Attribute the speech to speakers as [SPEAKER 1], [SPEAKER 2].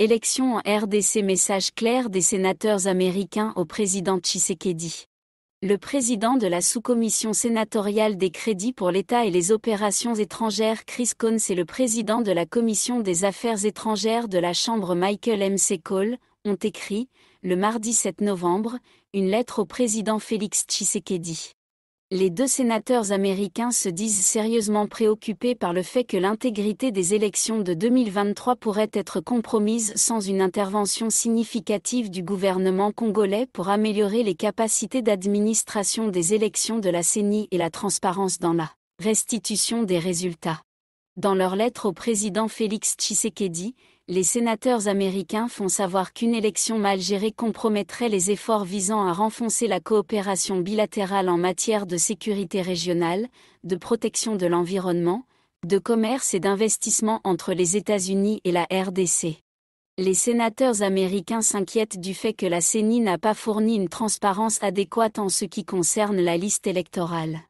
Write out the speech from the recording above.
[SPEAKER 1] Élection en RDC Message clair des sénateurs américains au président Tshisekedi. Le président de la sous-commission sénatoriale des crédits pour l'État et les opérations étrangères Chris Cohns et le président de la commission des affaires étrangères de la Chambre Michael M. C. ont écrit, le mardi 7 novembre, une lettre au président Félix Tshisekedi. Les deux sénateurs américains se disent sérieusement préoccupés par le fait que l'intégrité des élections de 2023 pourrait être compromise sans une intervention significative du gouvernement congolais pour améliorer les capacités d'administration des élections de la CENI et la transparence dans la restitution des résultats. Dans leur lettre au président Félix Tshisekedi, les sénateurs américains font savoir qu'une élection mal gérée compromettrait les efforts visant à renforcer la coopération bilatérale en matière de sécurité régionale, de protection de l'environnement, de commerce et d'investissement entre les États-Unis et la RDC. Les sénateurs américains s'inquiètent du fait que la CENI n'a pas fourni une transparence adéquate en ce qui concerne la liste électorale.